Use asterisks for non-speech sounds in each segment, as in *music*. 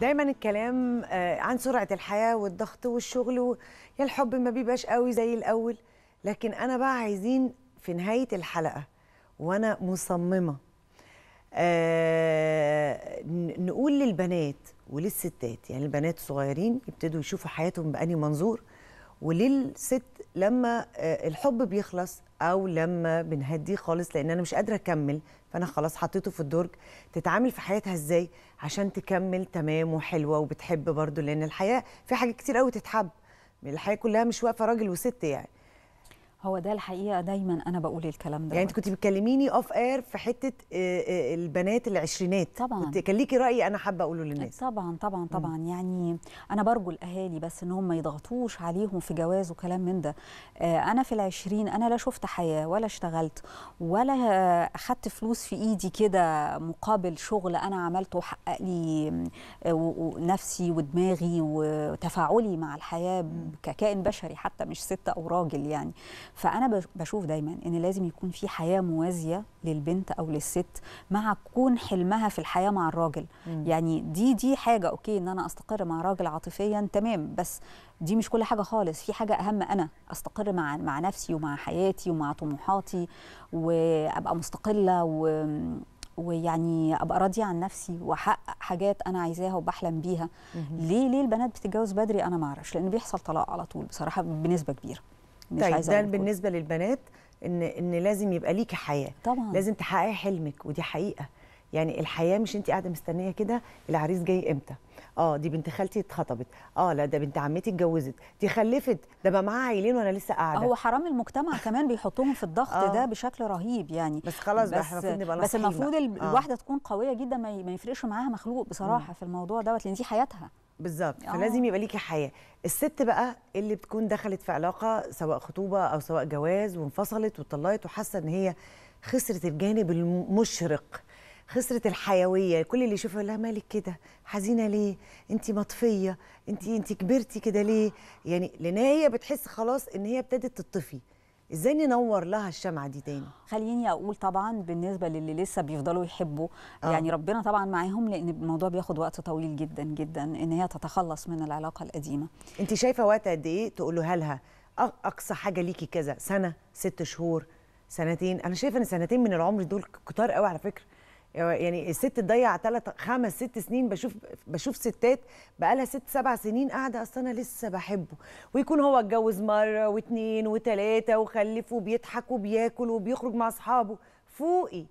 دايما الكلام آه، عن سرعه الحياه والضغط والشغل يا الحب ما بيبقاش قوي زي الاول لكن انا بقى عايزين في نهايه الحلقه وانا مصممه آه، نقول للبنات وللستات يعني البنات الصغيرين يبتدوا يشوفوا حياتهم بأني منظور وللست لما آه، الحب بيخلص او لما بنهديه خالص لان انا مش قادره اكمل فانا خلاص حطيته في الدرج تتعامل في حياتها ازاي عشان تكمل تمام وحلوه وبتحب برضو لان الحياه في حاجات كتير قوي تتحب الحياه كلها مش واقفه راجل وست يعني هو ده الحقيقه دايما انا بقول الكلام ده يعني انت كنت بتكلميني اوف اير في حته آه، آه، البنات العشرينات طبعا كنت كان ليكي راي انا حابه اقوله للناس طبعا طبعا طبعا م. يعني انا برجو الاهالي بس ان هم ما يضغطوش عليهم في جواز وكلام من ده آه، انا في العشرين انا لا شفت حياه ولا اشتغلت ولا اخدت فلوس في ايدي كده مقابل شغل انا عملته وحقق لي نفسي ودماغي وتفاعلي مع الحياه ككائن بشري حتى مش ست او راجل يعني فانا بشوف دايما ان لازم يكون في حياه موازيه للبنت او للست مع كون حلمها في الحياه مع الراجل مم. يعني دي دي حاجه اوكي ان انا استقر مع راجل عاطفيا تمام بس دي مش كل حاجه خالص في حاجه اهم انا استقر مع مع نفسي ومع حياتي ومع طموحاتي وابقى مستقله و ويعني ابقى راضيه عن نفسي واحقق حاجات انا عايزاها وبحلم بيها ليه ليه البنات بتتجوز بدري انا ما اعرفش لان بيحصل طلاق على طول بصراحه بنسبه كبيره مش طيب عايزه ده بالنسبه للبنات ان ان لازم يبقى ليكي حياه طبعا لازم تحققي حلمك ودي حقيقه يعني الحياه مش انت قاعده مستنيه كده العريس جاي امتى اه دي بنت خالتي اتخطبت اه لا ده بنت عمتي اتجوزت دي خلفت ده بقى معاها عيلين وانا لسه قاعده هو حرام المجتمع *laughs* كمان بيحطهم في الضغط آه. ده بشكل رهيب يعني بس خلاص بقى احنا المفروض نبقى بس المفروض آه. الواحده آه. تكون قويه جدا ما يفرقش معاها مخلوق بصراحه م. في الموضوع دوت لان دي حياتها بالظبط آه. فلازم يبقى ليكي حياه الست بقى اللي بتكون دخلت في علاقه سواء خطوبه او سواء جواز وانفصلت واتطلقت وحاسه ان هي خسرت الجانب المشرق خسرت الحيويه كل اللي يشوفها لها مالك كده حزينه ليه انت مطفيه انت انت كبرتي كده ليه يعني لان هي بتحس خلاص ان هي ابتدت تطفي ازاي ننور لها الشمعه دي تاني خليني اقول طبعا بالنسبه للي لسه بيفضلوا يحبوا آه. يعني ربنا طبعا معاهم لان الموضوع بياخد وقت طويل جدا جدا ان هي تتخلص من العلاقه القديمه انت شايفه وقت قد ايه تقولوها لها اقصى حاجه ليكي كذا سنه ست شهور سنتين انا شايفه ان سنتين من العمر دول كتار قوي على فكره يعني الست تضيع ثلاث خمس ست سنين بشوف بشوف ستات بقالها ست سبع سنين قاعده اصل انا لسه بحبه ويكون هو اتجوز مره واثنين وثلاثه وخلف وبيضحك وبياكل وبيخرج مع اصحابه فوقي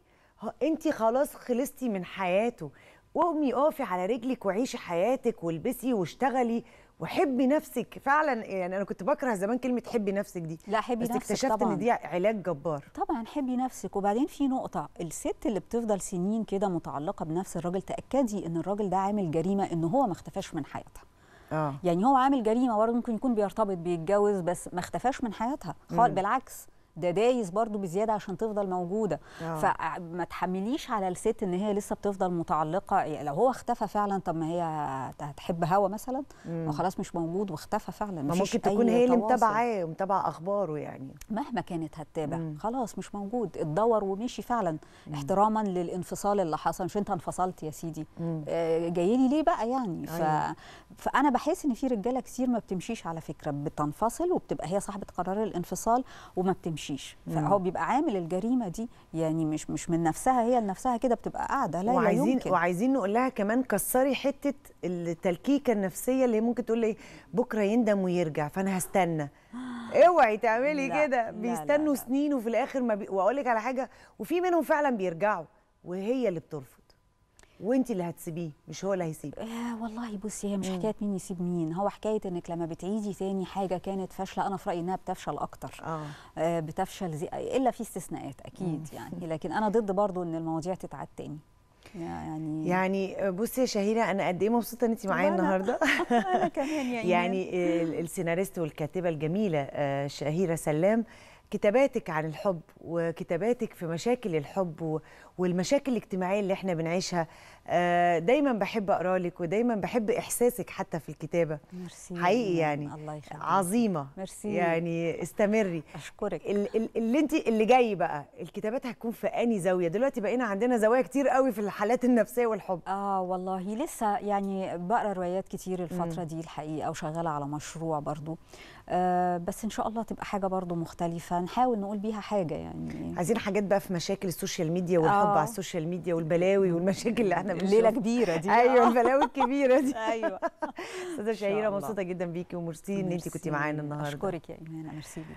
انت خلاص خلصتي من حياته وقومي اقفي على رجلك وعيشي حياتك والبسي واشتغلي وحبي نفسك فعلا يعني انا كنت بكره زمان كلمه حبي نفسك دي لا حبي بس نفسك اكتشفت طبعًا. ان دي علاج جبار طبعا حبي نفسك وبعدين في نقطه الست اللي بتفضل سنين كده متعلقه بنفس الراجل تاكدي ان الراجل ده عامل جريمه ان هو ما اختفاش من حياتها آه. يعني هو عامل جريمه برضه ممكن يكون بيرتبط بيتجوز بس ما اختفاش من حياتها خالص بالعكس ده دايس برضو بزياده عشان تفضل موجوده آه. فما تحمليش على الست ان هي لسه بتفضل متعلقه يعني لو هو اختفى فعلا طب ما هي هتحب هوا مثلا ما خلاص مش موجود واختفى فعلا ما ممكن تكون هي اللي متابعاه ومتابعه اخباره يعني مهما كانت هتتابع خلاص مش موجود اتدور ومشي فعلا مم. احتراما للانفصال اللي حصل مش انت انفصلت يا سيدي آه، جاي لي ليه بقى يعني ف... أيوه. فانا بحس ان في رجاله كتير ما بتمشيش على فكره بتنفصل وبتبقى هي صاحبه قرار الانفصال وما بتمشيش الحشيش فهو بيبقى عامل الجريمه دي يعني مش مش من نفسها هي لنفسها كده بتبقى قاعده لا وعايزين لا يمكن. وعايزين نقول لها كمان كسري حته التلكيكه النفسيه اللي ممكن تقول لي بكره يندم ويرجع فانا هستنى *gasps* اوعي تعملي كده بيستنوا سنين وفي الاخر ما بي... واقول لك على حاجه وفي منهم فعلا بيرجعوا وهي اللي بترفض وانت اللي هتسيبيه مش هو اللي هيسيبك آه والله بصي هي مش حكايه مين يسيب مين هو حكايه انك لما بتعيدي تاني حاجه كانت فاشله انا في رايي انها بتفشل اكتر آه. آه بتفشل زي الا في استثناءات اكيد مم. يعني لكن انا ضد برضو ان المواضيع تتعاد تاني يعني *laughs* يعني آه، بصي يا شهيره انا قد ايه مبسوطه ان انت معايا النهارده *laughs* انا كمان *laughs* يعني يعني السيناريست والكاتبه الجميله آه، شهيره سلام كتاباتك عن الحب وكتاباتك في مشاكل الحب والمشاكل الاجتماعيه اللي احنا بنعيشها آه، دايما بحب اقرا لك ودايما بحب احساسك حتى في الكتابه ميرسي حقيقي يعني الله يخليك عظيمه ميرسي يعني استمري اشكرك اللي انت اللي جاي بقى الكتابات هتكون في اني زاويه دلوقتي بقينا عندنا زوايا كتير قوي في الحالات النفسيه والحب اه والله لسه يعني بقرا روايات كتير الفتره دي الحقيقه وشغاله على مشروع برضو آه بس ان شاء الله تبقى حاجه برضو مختلفه نحاول نقول بيها حاجه يعني عايزين حاجات بقى في مشاكل السوشيال ميديا والحب آه. على السوشيال ميديا والبلاوي والمشاكل اللي احنا بنشوفها الليله كبيره دي *laughs* ايوه آه. البلاوي الكبيره دي *laughs* ايوه *laughs* استاذه شهيره مبسوطه جدا بيكي ومرسي ان انت كنتي معانا النهارده اشكرك يا ايمان ميرسي بيكي